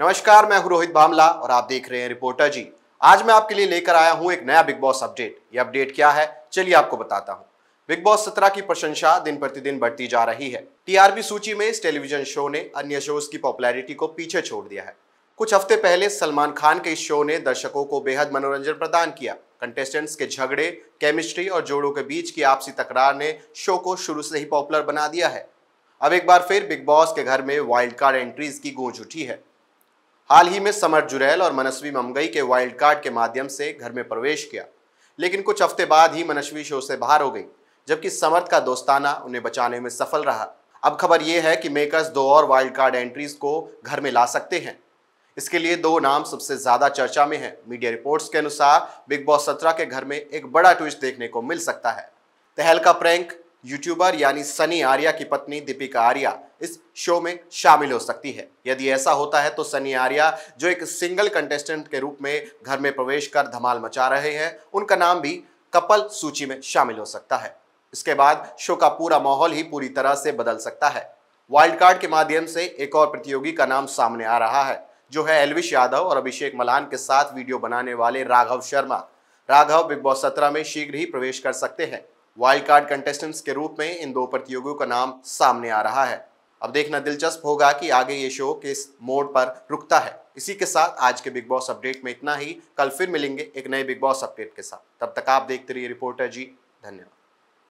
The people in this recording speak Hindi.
नमस्कार मैं हूं रोहित भामला और आप देख रहे हैं रिपोर्टर जी आज मैं आपके लिए लेकर आया हूं एक नया बिग बॉस अपडेट ये अपडेट क्या है चलिए आपको बताता हूं बिग बॉस सत्रह की प्रशंसा दिन प्रतिदिन बढ़ती जा रही है टीआरबी सूची में इस टेलीविजन शो ने अन्य शोज की पॉपुलैरिटी को पीछे छोड़ दिया है कुछ हफ्ते पहले सलमान खान के इस शो ने दर्शकों को बेहद मनोरंजन प्रदान किया कंटेस्टेंट्स के झगड़े केमिस्ट्री और जोड़ों के बीच की आपसी तकरार ने शो को शुरू से ही पॉपुलर बना दिया है अब एक बार फिर बिग बॉस के घर में वाइल्ड कार्ड एंट्रीज की गूंज उठी है हाल ही में समर जुरैल और मनस्वी ममगई के वाइल्ड कार्ड के माध्यम से घर में प्रवेश किया लेकिन कुछ हफ्ते बाद ही मनस्वी शो से बाहर हो गई जबकि समर्थ का दोस्ताना उन्हें बचाने में सफल रहा अब खबर यह है कि मेकर्स दो और वाइल्ड कार्ड एंट्रीज को घर में ला सकते हैं इसके लिए दो नाम सबसे ज्यादा चर्चा में हैं। मीडिया रिपोर्ट्स के अनुसार बिग बॉस सत्रह के घर में एक बड़ा ट्विस्ट देखने को मिल सकता है तहलका प्रैंक यूट्यूबर यानी सनी आर्या की पत्नी दीपिका आर्या इस शो में शामिल हो सकती है यदि ऐसा होता है तो सनी आर्या जो एक सिंगल कंटेस्टेंट के रूप में घर में प्रवेश कर धमाल मचा रहे हैं उनका नाम भी कपल सूची में शामिल हो सकता है इसके बाद शो का पूरा माहौल ही पूरी तरह से बदल सकता है वाइल्ड कार्ड के माध्यम से एक और प्रतियोगी का नाम सामने आ रहा है जो है एलविश यादव और अभिषेक मलान के साथ वीडियो बनाने वाले राघव शर्मा राघव बिग बॉस सत्रह में शीघ्र ही प्रवेश कर सकते हैं वाइल्ड कार्ड कंटेस्टेंट्स के रूप में इन दो प्रतियोगियों का नाम सामने आ रहा है अब देखना दिलचस्प होगा कि आगे ये शो किस मोड पर रुकता है इसी के साथ आज के बिग बॉस अपडेट में इतना ही कल फिर मिलेंगे एक नए बिग बॉस अपडेट के साथ तब तक आप देखते रहिए रिपोर्टर जी धन्यवाद